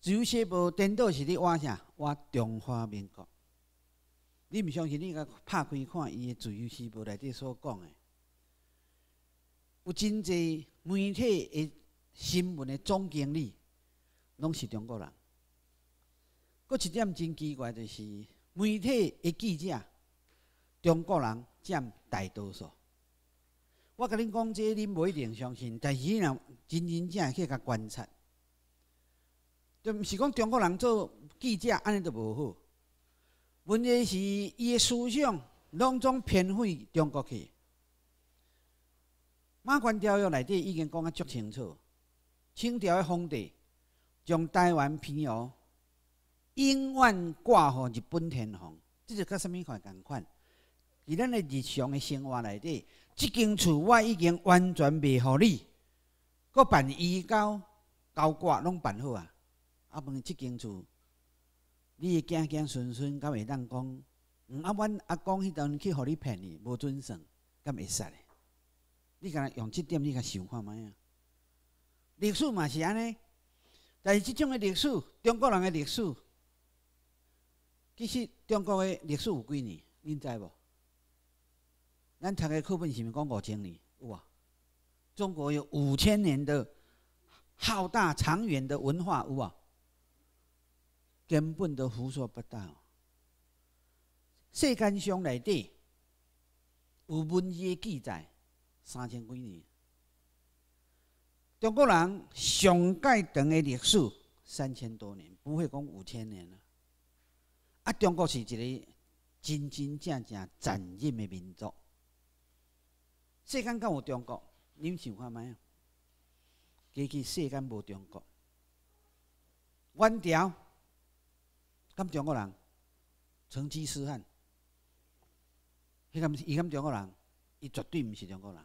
自由时报颠倒是伫话啥？我中华民国，你毋相信？你甲拍开看，伊诶自由时报内底所讲诶，有真济媒体诶新闻诶总经理拢是中国人。搁一点真奇怪，就是媒体诶记者，中国人占大多数。我甲恁讲这，恁不一定相信，但是恁若真真正去甲观察。就毋是讲中国人做记者，安尼就无好。问题是伊个思想拢总偏废中国去。马关条约内底已经讲啊足清楚，清朝个皇帝将台湾平遥永远挂予日本天皇，即就甲啥物款共款。伫咱个日常个生活内底，即间厝我已经完全袂合理，阁办医教教挂拢办好啊。啊，问即间厝，你行行顺顺，敢会当讲？啊，阮阿公迄阵去，互你骗你，无准算，敢会杀嘞？你敢用即点？你敢想看卖啊？历史嘛是安尼，但是即种诶历史，中国人诶历史，其实中国诶历史有几年？你知无？咱读诶课本是毋是讲五千年？有啊，中国有五千年的浩大长远的文化，有啊。根本都胡说八道。世间上内底有文字记载三千多年，中国人上阶段的历史三千多年，不会讲五千年了。啊，中国是一个真真正正残忍的民族。世间有中国，你们想看唛？其实世间无中国，晚朝。伊咁中国人，成吉思汗。伊敢伊敢中国人，伊绝对毋是中国人。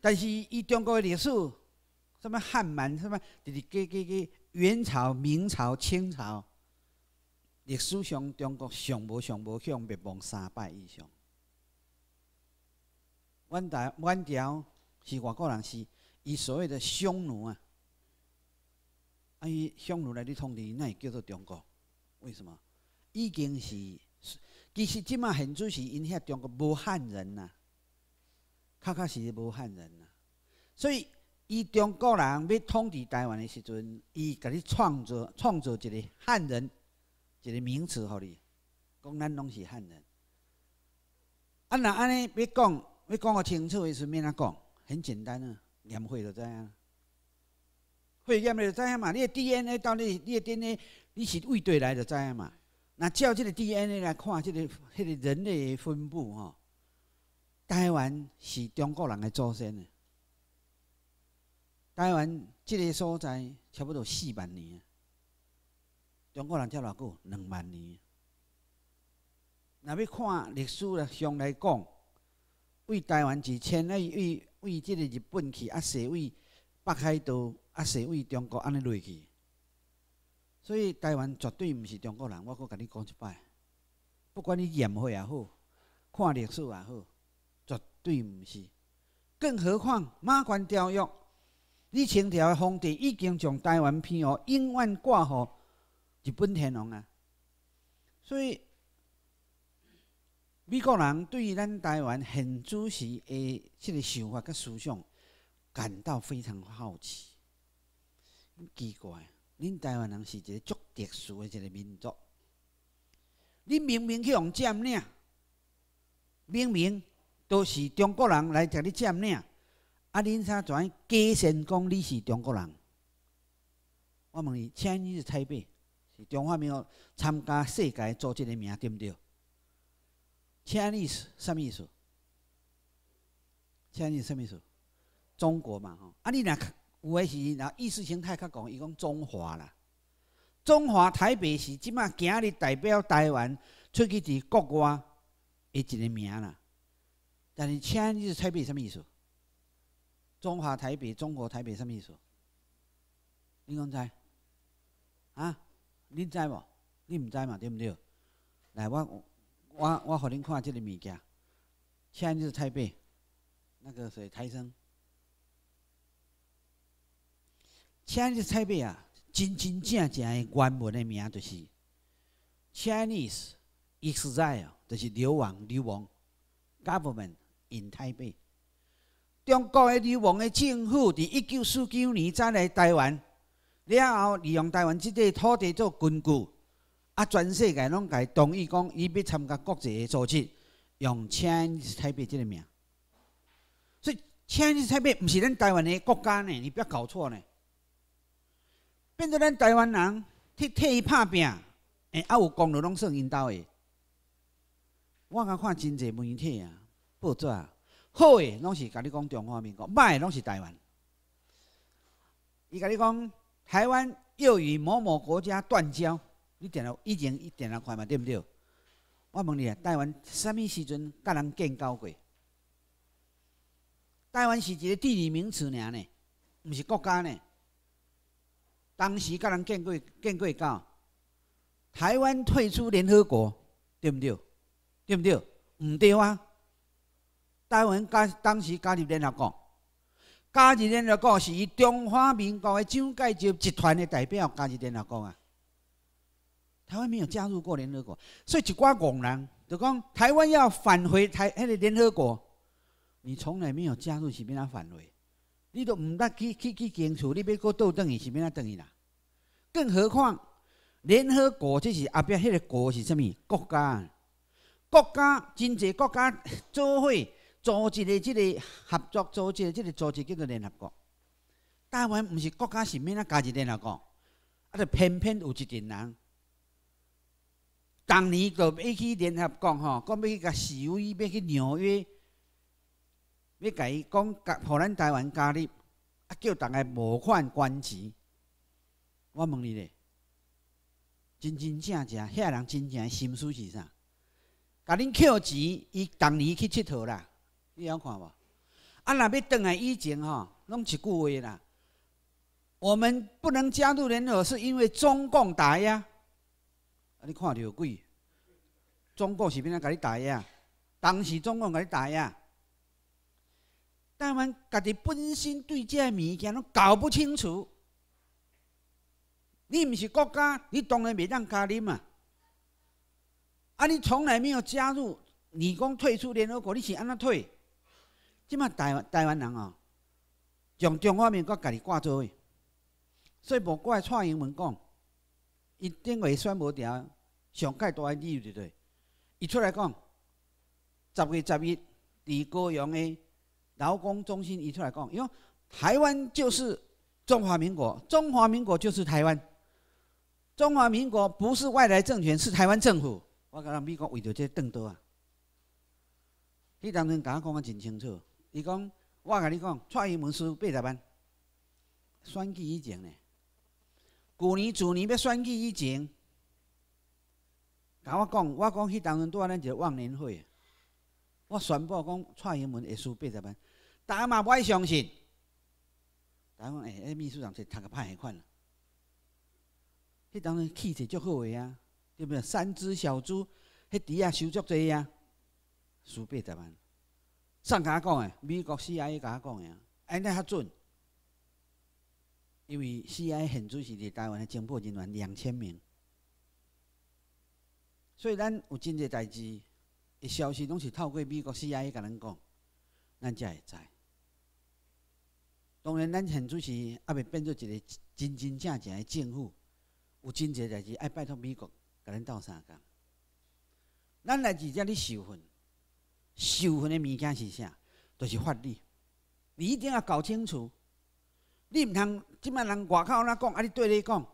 但是伊中国的历史，什么汉满，什么，计计计元朝、明朝、清朝，历史上中国上无上无向灭亡三百以上。阮代阮朝是外国人，是，伊所谓的匈奴啊。所以，匈奴来咧统治，那也叫做中国。为什么？已经是，其实即马现主席，因遐中国无汉人呐，确实实无汉人呐。所以，伊中国人要统治台湾的时阵，伊甲你创造创造一个汉人一个名词互你，讲咱拢是汉人。啊若安尼欲讲，欲讲个清楚时，免他讲，很简单啊，年会就知啊。会验就知影嘛？你的 DNA 到你，你个 DNA 你是胃对来的，知影嘛？那照这个 DNA 来看，这个迄个人类分布，吼，台湾是中国人的祖先。台湾这个所在差不多四万年，中国人才偌久？两万年。那要看历史来向来讲，为台湾是签来为为这个日本去啊，写为。北海道啊，是为中国安尼落去，所以台湾绝对毋是中国人。我阁甲你讲一摆，不管你研会也好，看历史也好，绝对毋是。更何况马关条约，你清朝的皇帝已经将台湾片哦永远挂予日本天皇啊。所以美国人对咱台湾很主细的即个想法佮思想。感到非常好奇，奇怪，恁台湾人是一个足特殊的一个民族。恁明明去用占领，明明都是中国人来甲你占领，啊，恁三全假先讲你是中国人。我问你，请你是台北，是中华民族参加世界组织的名对不对？签你是什么意思？签你是什么意思？中国嘛，吼啊！你若有诶是然后意识形态较广，伊讲中华啦，中华台北是即嘛今日代表台湾出去伫国外，诶一个名啦。但是千日台北什么意思？中华台北、中国台北什么意思？你讲知？啊，你知无？你毋知嘛？对毋对？来，我我我互你看即个物件。千日台北，那个是台生。Chinese 台北啊，真真正正的原文的名，就是 Chinese Exile，就是流亡流亡 Government in Taipei。中国的流亡的政府，伫一九四九年才来台湾，了后利用台湾即块土地做根据，啊，全世界拢佮同意讲，伊要参加国际的组织，用 Chinese 台北即个名。所以 Chinese 台北唔是咱台湾的国家呢，你不要搞错呢。变做咱台湾人替替伊拍拼，哎，啊有功劳拢算因兜的。我刚看真侪媒体啊，报纸啊，好诶，拢是甲你讲中华民国；歹诶，拢是台湾。伊甲你讲台湾又与某某国家断交，你点了以前一点两看嘛，对不对？我问你啊，台湾啥物时阵甲人建交过？台湾是一个地理名词呢，毋是国家呢。当时甲人见过，见过教台湾退出联合国，对不对？对不对？毋对啊！台湾当当时加入联合国，加入联合国是以中华民国蒋介石集团的代表加入联合国啊。台湾没有加入过联合国，所以一寡国人就讲台湾要返回台那个联合国，你从来没有加入，是边个返回？你都毋得去去去接厝你要搞倒转去是变得倒去啦。更何况联合国这是后壁迄个国是甚物？国家，国家，真济国家做会组织的，即个合作组织的，即个组织叫做联合国。台湾毋是国家，是物仔，加入联合国，啊，就偏偏有一群人，当年就要去联合国吼，讲要去甲示威，要去纽约。你讲讲，互咱台湾加入，啊叫大家无款关钱。我问你咧，真真正正，遐人真正心思是啥？甲恁扣钱，伊同你去佚佗啦，你晓看无？啊，若要倒来以前吼，拢句话啦。我们不能加入联合是因为中共打压。啊，你看到鬼，中共是变来甲你打压，当时中共甲你打压。台湾家己本身对即个物件拢搞不清楚，你毋是国家，你当然袂当加入嘛。啊，你从来没有加入，你讲退出联合国，你是安怎退？即嘛台湾台湾人哦，从中华民国家己挂做位，所以无怪蔡英文讲，一定会选无掉上届大理由就对。伊出来讲，十月十一，伫高雄的。劳工中心移出来讲，因为台湾就是中华民国，中华民国就是台湾。中华民国不是外来政权，是台湾政府。我讲人美国为着这更多啊，他当我讲讲真清楚，伊讲我跟你讲，蔡英文是八十万，选举以前呢，去年、前年要选举以前，甲我讲，我讲迄当拄啊咱一个万年会。我宣布讲，蔡英文会输八十万，大家嘛不爱相信。台湾讲，哎，那秘书长是读得歹迄款啦。迄当然气质足好个啊，对不对？三只小猪，迄伫遐收足济啊，输八十万。上甲讲诶，美国 C.I. 甲讲诶，啊，安尼较准。因为 C.I. 现在是台湾的情报人员两千名，所以咱有真侪代志。消息拢是透过美国 CIA 甲咱讲，咱才会知。当然，咱现主席也未变做一个真真正正的政府，有真济代志爱拜托美国甲咱斗相共。咱来只遮哩受训，受训的物件是啥？就是法律，你一定要搞清楚。你毋通即摆人外口安怎讲，啊你对你讲，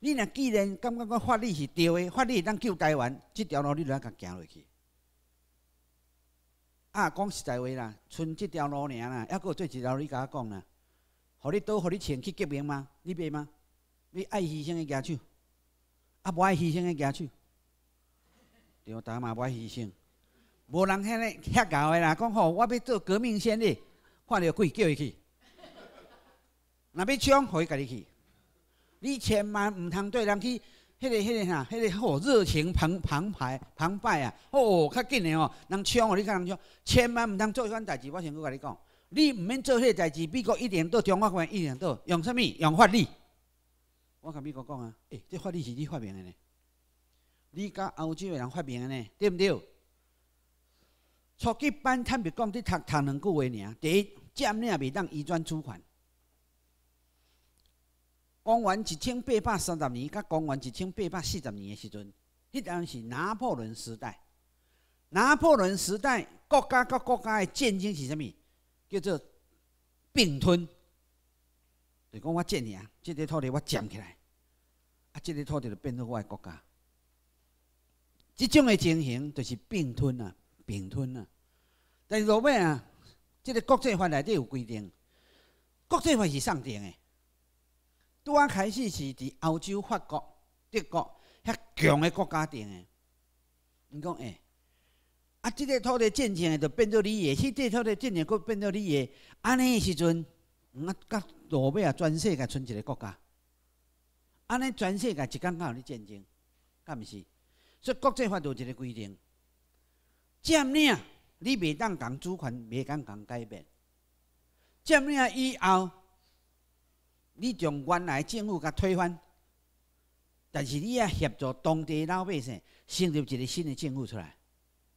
你若既然感觉讲法律是对的，法律咱救台湾，即条路你著来甲行落去。啊，讲实在话啦，剩即条路尔啦，还佫有做一条你甲我讲啦，互你倒，互你穿去革命吗？你袂吗？你爱牺牲的举手，啊，无爱牺牲的举手，对，呾嘛无爱牺牲。无人遐个，遐搞的啦，讲吼，我要做革命先烈，看到鬼叫伊去，若要抢，互伊家己去，你千万毋通对人去。迄个、迄个啥，迄个吼热情澎澎湃澎湃啊！哦，较紧诶哦，人抢哦，你看人抢，千万毋通做迄款代志。我先古甲你讲，你毋免做迄个代志。美国一定倒，中华国一定倒，用啥物？用法律。我甲美国讲啊，诶，这法律是你发明的呢？你甲欧洲人发明的呢？对毋对？初级班坦白讲，你读读两句话尔。第一，借物也未当移转出款。公元一千八百三十年，甲公元一千八百四十年的时阵，迄当是拿破仑时代。拿破仑时代，国家甲国家的战争是啥物？叫做并吞。就讲我这尼啊，这个土地我占起来，啊，这个土地就变成我的国家。这种的情形就是并吞啊，并吞啊。但是后尾啊，这个国际法内底有规定，国际法是上顶的。拄啊，开始是伫欧洲、法国、德国遐强诶国家定诶，你讲诶，啊，即个土地战争诶，就变做你诶；，迄、即个土地战争，佫变做你诶。安尼诶时阵，啊，甲罗马啊，全世界剩一个国家。安尼全世界一间间有伫战争，敢毋是？所以国际法有一个规定，占领你未当共主权，未当共改变。占领以后。你从原来政府甲推翻，但是你也协助当地老百姓成立一个新的政府出来，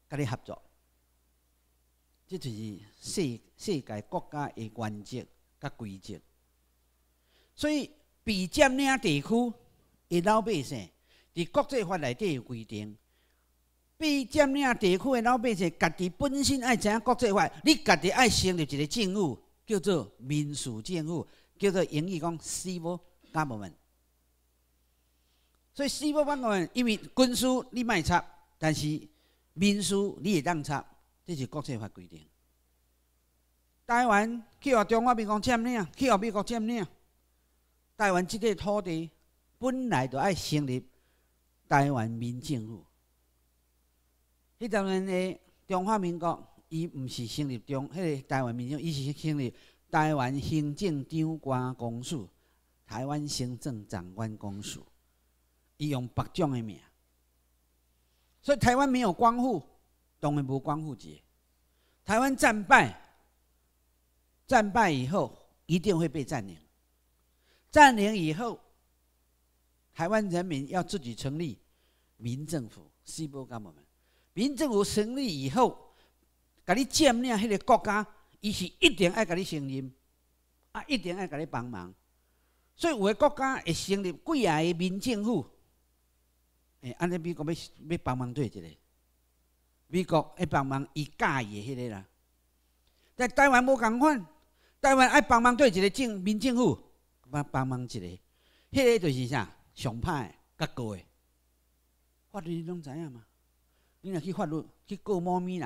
甲你合作，这就是世世界国家诶原则甲规则。所以被占领地区诶老百姓，伫国际法内底有规定，被占领地区诶老百姓家己本身爱争国际法，你家己爱成立一个政府，叫做民主政府。叫做“英语讲 civil government”，所以 “civil government” 因为军事你卖插，但是民事你会当插，这是《国际法》规定。台湾去互中华民国占领，去互美国占领，台湾即个土地本来就爱成立台湾民政府。迄阵的诶，中华民国伊毋是成立中，迄个台湾民政府伊是成立。台湾行政长官公署，台湾行政长官公署，伊用北疆的名，所以台湾没有光复，当然不光复节。台湾战败，战败以后一定会被占领，占领以后，台湾人民要自己成立民政府，西部干部们，民政府成立以后，甲你占领迄个国家。伊是一定爱甲你承认，啊，一定爱甲你帮忙。所以有诶国家会成立几啊个民政府，诶，安尼美国要要帮忙对一个，美国要帮忙伊家意诶迄个啦。但台湾无共款，台湾爱帮忙对一个政民政府，帮帮忙一个，迄个就是啥，上派、甲高诶，法律你拢知影嘛？你若去法律去告某物人，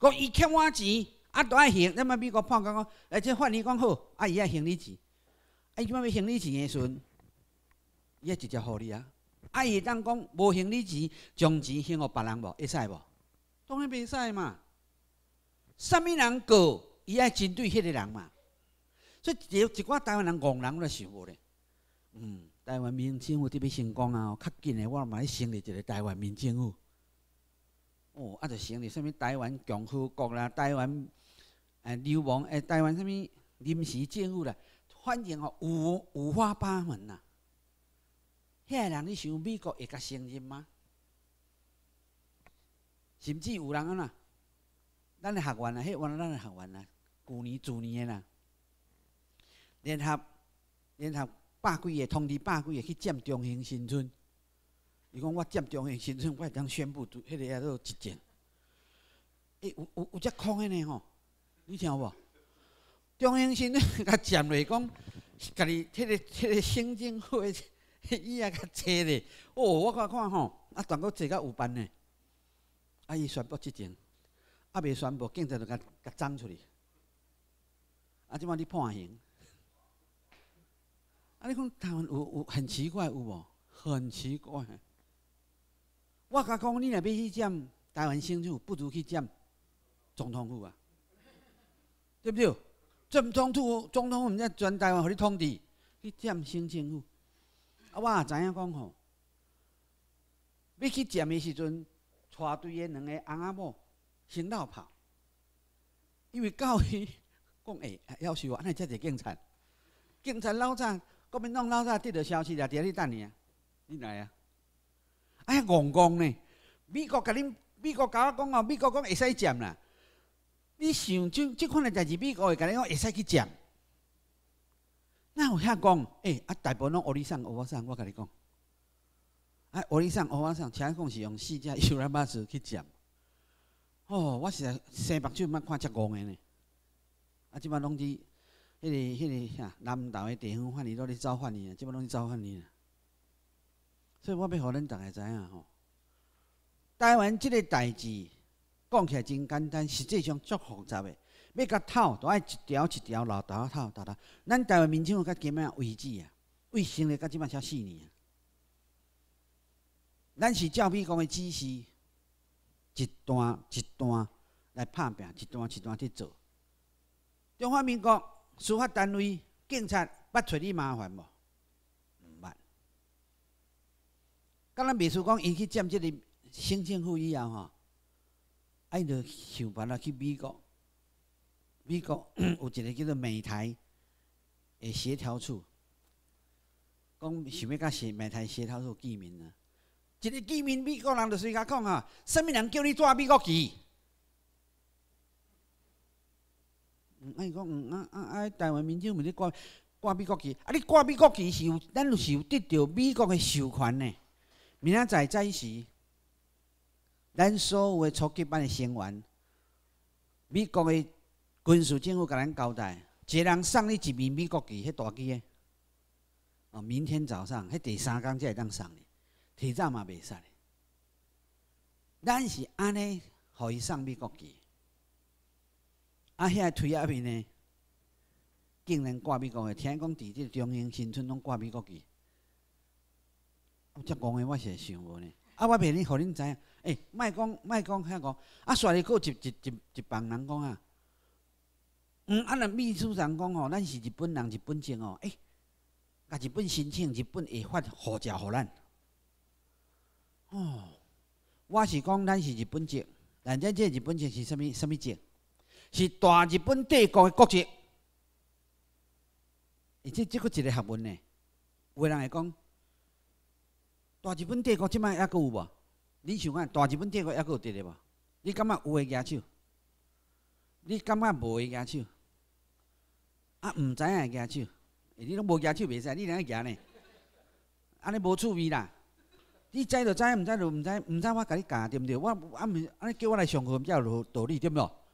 讲伊欠我钱。啊，都爱行，你嘛美国判讲讲，而且法院讲好，阿伊爱行李钱，啊，伊要要行李钱的时阵，伊也直接付你啊。阿伊当讲无行李钱，将钱献给别人无，会使无？当然袂使嘛。什么人过，伊爱针对迄个人嘛。所以有一寡台湾人戆人我都想无咧。嗯，台湾民政府特别成功啊，较紧的我嘛要成立一个台湾民政府。哦，啊，就成立什物台湾共和国啦，台湾。哎，流亡哎，台湾什么临时政府啦，反正哦，五五花八门呐。遐人你想美国会较承认吗？甚至有人啊呐，咱的学员啊，原来咱的学员啊，去年、去年的啦，联合联合百几个通知，百几个去占中兴新村。伊讲我占中兴新村，我当宣布迄个啊都集结。哎，有有有只空诶呢吼。你听有无？中央新闻 甲占下讲，家己这个这个行政的伊也 甲坐咧。哦，我看看吼，啊，全国坐甲有班呢。啊，伊宣布即种，啊，未宣布，警察就甲甲涨出来。啊，即满你判刑。啊，你讲台湾有有很奇怪有无？很奇怪。我甲讲，你若要去占台湾省府，不如去占总统府啊。对不对？总统、总统毋只全台湾，互你通知，去占新政府。啊，我也知影讲吼，要去占的时阵，带队的两个阿阿某先绕跑，因为教伊讲会，要收安尼才得警察。警察老早国民党老早得到消息了，伫遐哩等你啊，你来啊？哎呀，戆戆呢？美国甲恁，美国甲我讲哦，美国讲会使占啦。你想，即即款诶代志，美国会甲你讲，会使去接。那有遐讲，哎，啊，大部分拢奥利桑、奥瓦桑，我甲你讲。啊，奥利桑、奥瓦桑，前讲是用四只油橄榄枝去接。哦，我是生目睭，毋捌看遮戆个呢。啊，即摆拢伫迄个、迄个啥南投诶地方扇，伊都咧召唤伊，即摆拢是召唤伊。所以我欲互恁逐个知影吼，台湾即个代志。讲起来真简单，实际上足复杂的。要甲偷，都爱一条一条老道偷，大大。咱台湾民众有甲几的位置啊？卫生的甲即满少四年。咱是照美国的指示，一段一段来拍拼，一段一段去做。中华民国司法单位、警察捌找你麻烦无？毋捌。刚若秘书讲，伊去占即个省政府以后吼。爱就想办法去美国，美国 有一个叫做美台的协调处，讲想要甲是美台协调处见面啊！一个见面，美国人就随甲讲啊，什么人叫你抓美国旗？嗯，伊讲嗯啊啊！台湾民众问你挂挂美国旗，啊，你挂美国旗是有，咱是有得到美国的授权呢。明仔载起时。咱所有的初级班的成员，美国的军事政府跟咱交代，一人送你一面美国旗，迄大旗的哦，明天早上，迄第三天才会当送你，提早嘛袂使哩。咱是安尼互伊送美国旗，啊，遐腿阿边呢，竟然挂美国的讲伫即个中央新村拢挂美国旗，有讲的，我是会想无呢。啊！我袂你，互恁知影，诶，莫讲莫讲遐个，啊！煞后又一、一、一、一帮人讲啊，嗯，啊！那秘书长讲哦，咱是日本人，日本籍哦，诶，甲日本申请日本会发护照互咱。哦，我是讲咱是日本籍，咱则这日本籍是甚物甚物籍？是大日本帝国的国籍。而且这个一个学问呢，有人会讲。大日本帝国即摆还阁有无？你想看大日本帝国还阁有伫咧无？你感觉有会举手？你感觉无会举手？啊，毋知影会举手？你拢无举手袂使？你怎啊举呢？安尼无趣味啦！你知就知，毋知就毋知，毋知我甲你教对毋对？我啊毋安尼叫我来上课，毋才有道理对毋？咯？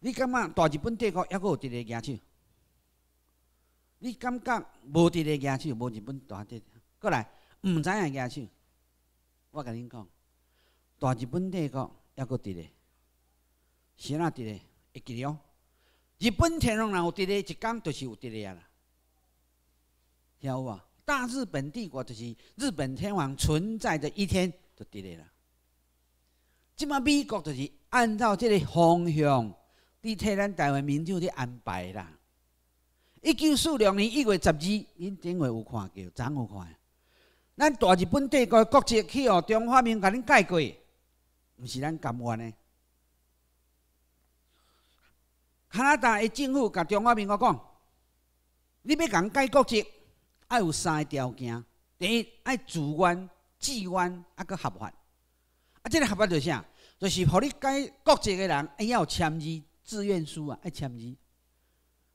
你感觉大日本帝国还阁有伫咧举手？你感觉无伫咧举手？无日本大帝国，过来。毋知影举手。我甲你讲，大日本帝国还过伫嘞，谁那伫嘞？会记了？日本天皇若有伫嘞，一天就是有伫嘞啊啦，晓无啊？大日本帝国就是日本天皇存在的一天就伫嘞啦。即马美国就是按照即个方向，伫替咱台湾民众伫安排啦。一九四六年一月十二，恁顶下有看过？怎有看？咱大日本帝国国籍去哦，中华民国恁改过，毋是咱甘愿的。加拿大诶，政府甲中华民国讲，你要共人改国籍，爱有三个条件：第一，爱自愿、自愿，啊，搁合法。啊，这个合法是啥？就是互你改国籍诶人，伊要签字、自愿书啊，要签字。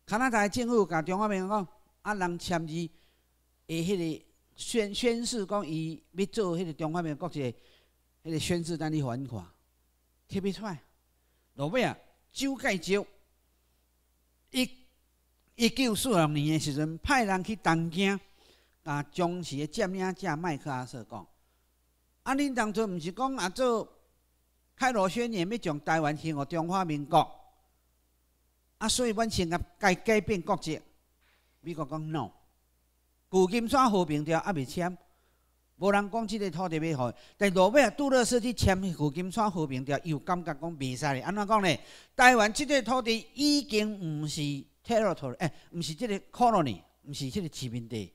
加拿大政府甲中华民国讲，啊，人签字会迄个。宣宣誓讲，伊要做迄个中华民国一个迄个宣誓单，你还看，特出来。落尾啊，周介少，一一九四六年诶时阵，派人去东京啊，蒋介石占领者麦克阿瑟讲，啊，恁当初毋是讲啊，做开罗宣言要将台湾献互中华民国，啊，所以阮先啊改改变国籍，美国讲 no。《旧金山和平条约》还未签，无人讲即个土地要给。但后尾杜鲁斯去签《旧金山和平条伊又感觉讲未使嘞。安怎讲呢？台湾即个土地已经毋是 territory，哎，不是即个 colony，毋是即个殖民地，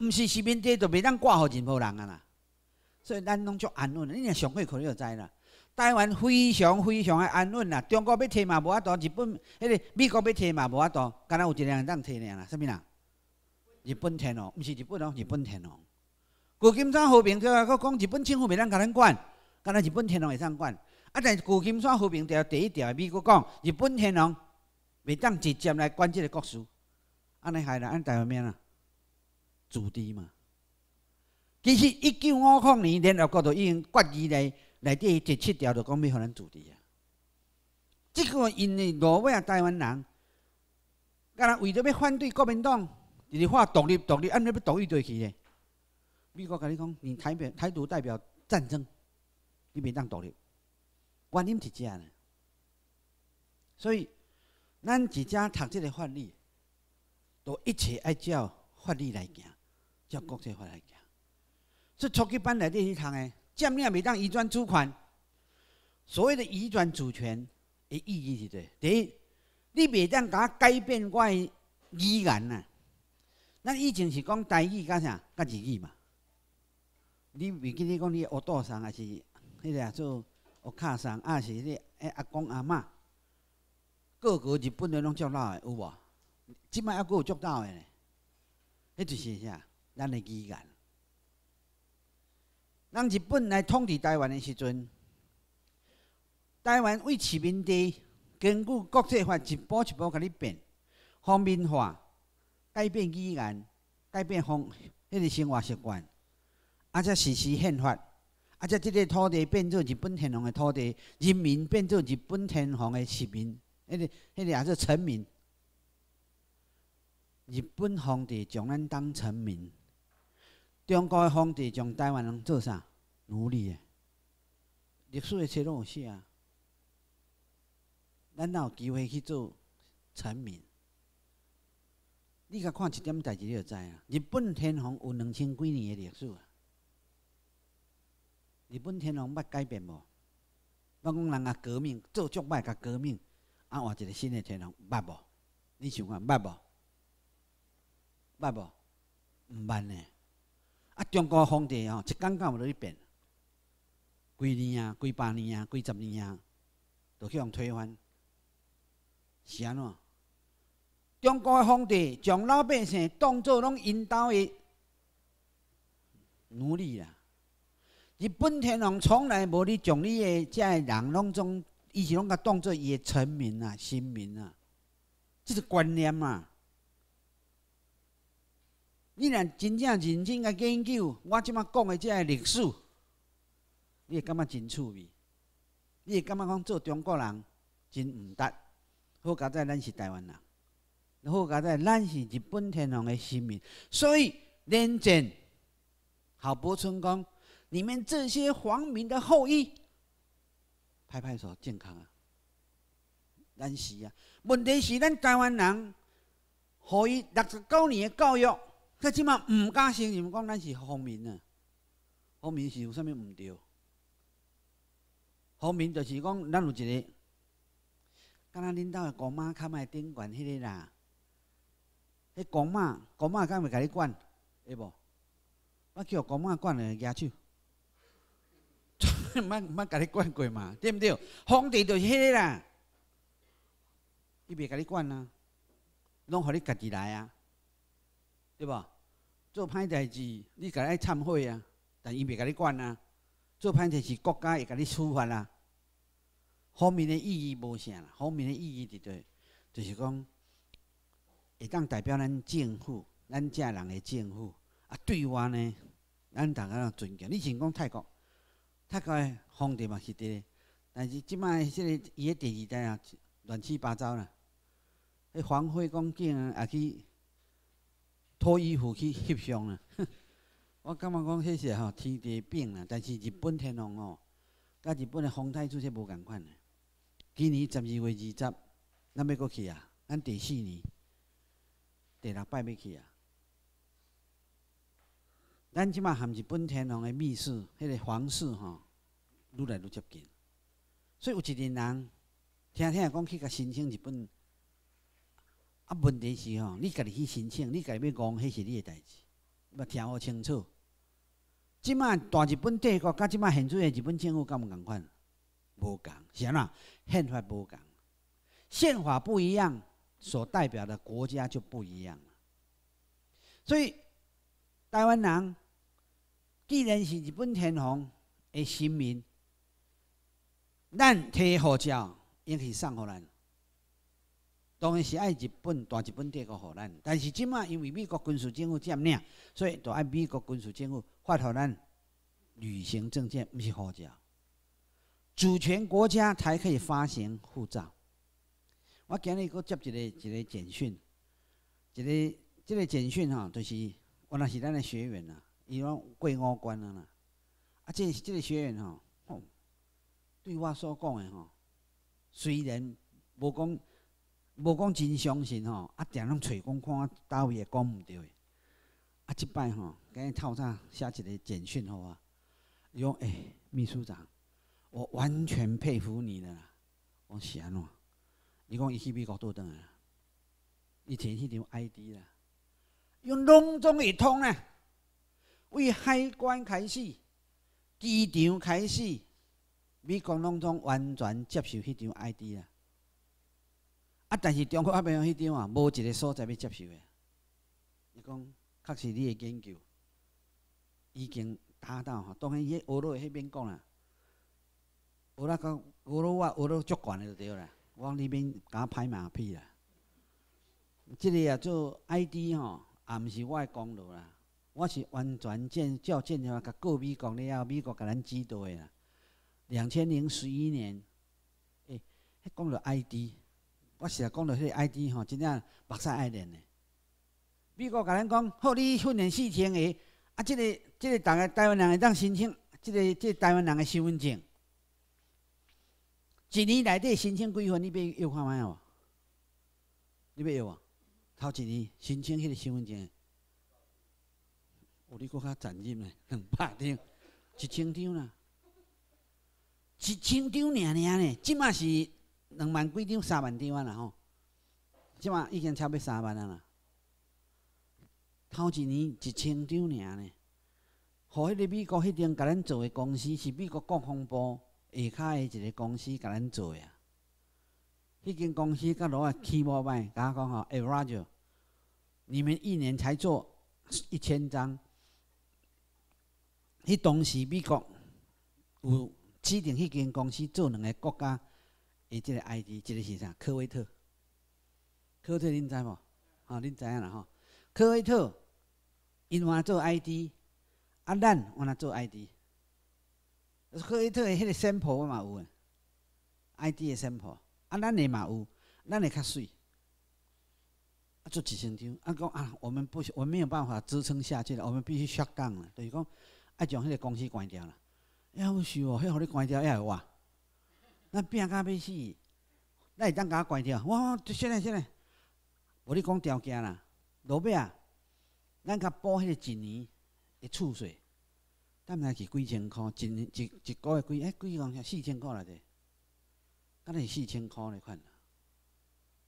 毋是殖民地就袂当挂号任何人啊啦。所以咱拢足安稳你若上过课你就知啦，台湾非常非常的安稳啦。中国要摕嘛无啊多，日本、那个美国要摕嘛无啊多，敢若有一人当摕尔啦，啥物啦？日本天皇，毋是日本哦，日本天皇。《旧金山和平条约》佮讲日本政府袂当甲咱管，甲咱日本天皇会当管。啊，但《旧金山和平条约》第一条，美国讲日本天皇袂当直接来管即个国事。安尼害啦，按台湾人啦，主地嘛。其实一九五五年联合国都已经决议来来第七条，就讲要咱主地啊。即个因为台湾人，敢若为着要反对国民党。你话独立，独立，安尼要独立对起呢？美国跟你讲，你台表台独代表战争，你袂当独立，原因这样的。所以咱即只读即个法律，都一切爱照法律来行，照国际法来行。出初级班来念你堂的，遮你也袂当移转主权。所谓的移转主权，的意义是伫第一，你袂当敢改变我语言呐？咱以前是讲台语，甲啥，甲日语嘛。你袂记哩讲你学岛上，还是迄个做学卡上，还是迄个阿公阿嬷，各个日本人拢照老的有无？即摆还阁有老的呢。迄就是啥？咱的语言。咱日本来统治台湾的时阵，台湾为殖民地，根据国际法，一步一步甲你变，方便化。改变语言，改变风，迄个生活习惯，啊！则实施宪法，啊！则即个土地变做日本天皇的土地，人民变做日本天皇的市民，迄个、迄个也是臣民。日本皇帝将咱当臣民，中国的皇帝将台湾人做啥？奴隶。历史的拢有写啊，咱哪有机会去做臣民。你甲看一点代志，你就知影。日本天皇有两千几年的历史，日本天皇捌改变无？捌讲人啊革命，做足歹，甲革命啊换一个新的天皇，捌无？你想看，捌无？捌无？毋捌呢？啊，中国皇帝吼，一工干无咧变，几年啊，几百年啊，几十年啊，都去互推翻，是安怎？中国的皇帝将老百姓当作拢引导的奴隶啦。日本天皇从来无咧将你的遮的人拢总，伊是拢甲当作伊的臣民啊、新民啊，这是观念啊。你若真正认真嘅研究，我即马讲的遮个历史，你会感觉真趣味，你会感觉讲做中国人真唔得，好加在咱是台湾人。好，家在咱是日本天皇的臣民，所以认真、好不成功。你们这些皇民的后裔，拍拍手，健康啊！咱是啊，问题是咱台湾人，由伊六十九年的教育，迄即码唔敢承认讲咱是皇民啊。皇民是有甚物唔对？皇民就是讲咱有一个，敢若恁兜的姑妈较卖顶悬迄个啦。迄公妈，公妈敢会家你管，会无？我叫公妈管会野手，毋毋捌家你管过嘛？对毋对？皇帝就个啦，伊袂家你管啊，拢互你家己来啊，对无？做歹代志，你家爱忏悔啊，但伊袂家你管啊。做歹代志，国家会家你处罚啊。后面的意义无啥啦，后面的意义伫对，就是讲。会当代表咱政府，咱遮人的政府啊。对外呢，咱大家要尊敬。你像讲泰国，泰国的皇帝嘛是对咧，但是即摆即个伊个第二代啊，乱七八糟啦。迄皇妃讲竟啊，也去脱衣服去翕相啦。我感觉讲迄是吼天地变啦，但是日本天皇哦，甲日本的皇太子是无共款个。今年十二月二十，咱要过去啊，咱第四年。第六拜要去啊？咱即马含日本天皇的秘室，迄个皇室吼，愈来愈接近。所以有一阵人，听听讲去甲申请日本，啊，问题是吼，你家己去申请，你家己要讲，迄是你的代志，要听好清楚。即马大日本帝国甲即马现在的日本政府敢唔共款？无共，是安怎？宪法无共，宪法不一样。所代表的国家就不一样了，所以台湾人既然是日本天皇的臣民，咱替护照也可以送互咱。当然是爱日本，大日本帝国互咱，但是即麦因为美国军事政府占领，所以就爱美国军事政府发给咱旅行证件，毋是护照，主权国家才可以发行护照。我今日佫接一个一个简讯，一个即个简讯吼，就是原来是咱的学员啦，伊讲过五关啦，啊，即个即个学员吼，对我所讲的吼，虽然无讲无讲真相信吼，啊，定拢揣讲看，倒位也讲毋对，啊，即摆吼，今日透早写一个简讯啊，我，讲，诶，秘书长，我完全佩服你啦，我是安怎。伊讲伊去美国倒转来，伊摕迄张 ID 啦，用拢总一通啦，为海关开始、机场开始，美国拢总完全接受迄张 ID 啦。啊，但是中国阿边迄张啊，无一个所在要接受的。伊讲，确实你的研究已经达到，当然伊俄罗斯迄边讲啦，俄罗斯俄罗斯我俄罗斯主管的对啦。往里面敢拍马屁啦！这个啊做 I D 吼，也毋是我的功劳啦，我是完全建照建的话，甲各国了，美国甲咱指导的啦。两千零十一年，迄讲到 I D，我是讲到迄个 I D 吼，真正目屎爱练的。美国甲咱讲，好，你训练四天的，啊，这个、这个，大家台湾人会当申请，这个、这台湾人的身份证。一年内底申请几份？你别要看觅哦，你欲要无头一年申请迄个身份证，有你够较残忍嘞，两百张，一千张啦，一千张尔尔嘞，即嘛是两万几张，三万张啦吼，即嘛已经差不三万啊啦。头一年一千张尔嘞，互迄个美国迄边甲咱做诶公司是美国国防部。下的一个公司甲咱做啊，迄间公司甲老外起膜卖，甲我讲吼，Everjoy，你们一年才做一千张，迄当时美国有指定迄间公司做两个国家，伊即个 ID 即个是啥？科威特，科威特恁知无？哦，恁知影啦吼，科威特因往做 ID，啊，咱往做 ID。科威特的迄个 sample 我嘛有，i d 的 sample，啊，咱的嘛有，咱的较水，啊，做一星期，啊，讲啊，我们不，我们没有办法支撑下去了，我们必须 w 岗了，就是讲爱将迄个公司关掉了。要不哦，迄互你关掉，会啊，那拼甲要死，那会当甲关掉，哇，就现在现在，无你讲条件啦，尾啊，咱甲补迄个一年的储税。担那是几千块，一一一个月几？哎，几讲下四千块来着？噶那是四千块来款啦。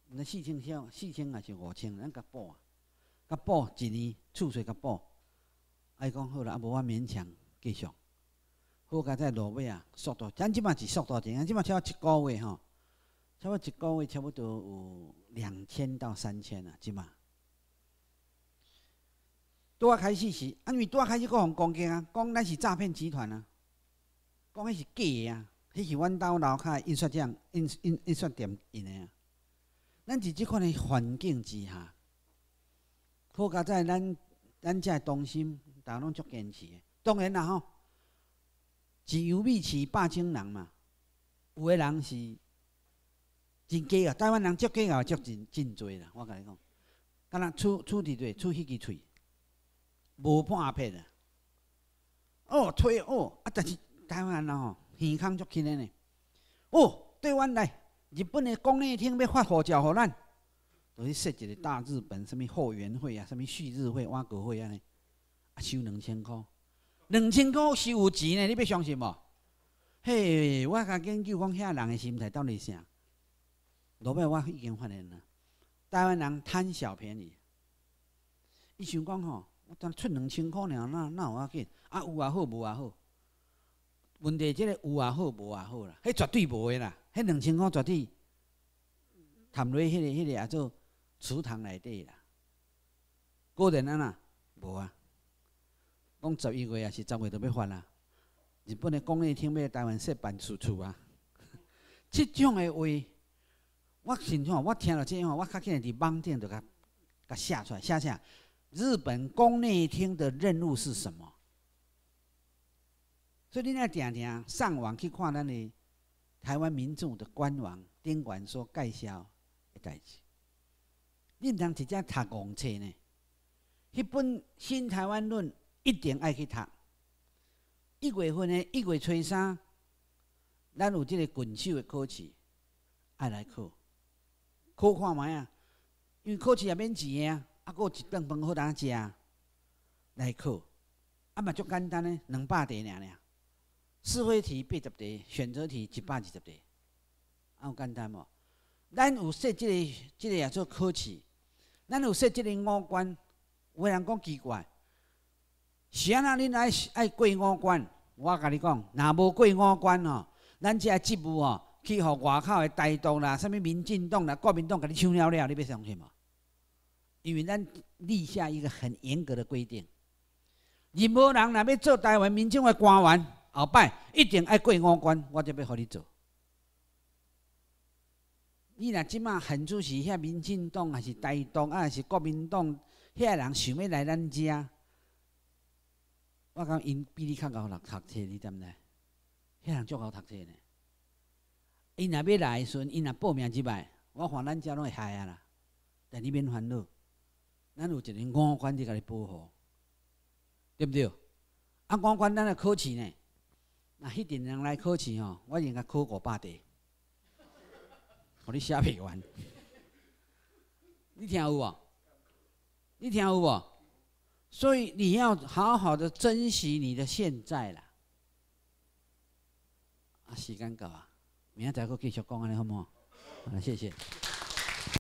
那四千少，四千也是五千，咱甲补啊，甲补一年，厝税甲补。哎，讲好啦，也无法勉强继续。好，噶在落尾啊，速度咱即码是速度点啊，即码差不一个月吼，差不一个月差不多有两千到三千啊，即码。拄仔开始是，因为拄仔开始各方攻击啊，讲咱是诈骗集团啊，讲迄是假的啊，迄是阮兜楼骹印刷厂、印印印刷店印的啊。咱伫即款的环境之下，好加家在咱咱遮个中心，头拢足坚持的。当然啦吼，自由米市百千人嘛，有的人是真假个，台湾人足假个，足真真侪个。我甲你讲，敢若处处伫做，处迄只喙。无半阿片啊！哦，退哦！啊，但是台湾人吼，耳孔足起的呢。哦，台湾来，日本嘅工业厅要发护照互咱，就是设一个大日本，什么后援会啊，什么旭日会、爱国会安尼，啊收两千块，两千块是有钱呢，你要相信无？嘿，我甲研究讲，遐人的心态到底是啥？后尾我已经发现啦，台湾人贪小便宜，伊想讲吼。我出两千块尔，那那有啊？紧啊，有也好，无也好，问题即个有也好，无也好啦，迄绝对无诶啦，迄两千块绝对谈落迄个迄个啊做祠堂内底啦。个人啊呐，无啊。讲十一月啊，是十月都要发啦。日本诶，工业厅要台湾设办事处啊。即 种诶话，我先看，我听到即样，我较紧伫网顶就甲甲写出来，写写。日本宫内厅的任务是什么？所以你要听听，上网去看那你台湾民众的官网，电管所介绍的代志。你当直接读公车呢？一本《新台湾论》一定爱去读。一月份的一月初三，咱有这个滚手的考试，爱来考，考看麦啊！因为考试也免钱啊。啊，有一棒棒给人食，来考啊嘛，足简单嘞，两百题尔尔，是非题八十题，选择题一百二十题，啊，有简单无？咱有说即个，即个也做考试；，咱有说即个五官，有人讲奇怪，安啊？恁爱爱过五官？我甲你讲，若无过五官哦，咱这职务哦，去互外口的台独啦、啥物民进党啦、国民党甲你抢了了，你要相信无？因为咱立下一个很严格的规定，任何人若要做台湾民众的官员，后摆一定爱过五关，我才要互你做。你若即马现主是遐民进党，还是台独，还是国民党，遐人想要来咱遮，我讲因比你较贤读读册，你知毋知？遐人足够读册呢。因若要来时，阵，因若报名即摆，我看咱遮拢会害啊啦，但你免烦恼。咱有一个五官伫家你保护，对毋对？啊，五官咱来考试呢？那一定人来考试哦，我应该考五百题，互你写不完。你听有无？你听有无？所以你要好好的珍惜你的现在啦。啊，时间到啊！明仔载阁继续讲安尼好唔好？啊，谢谢。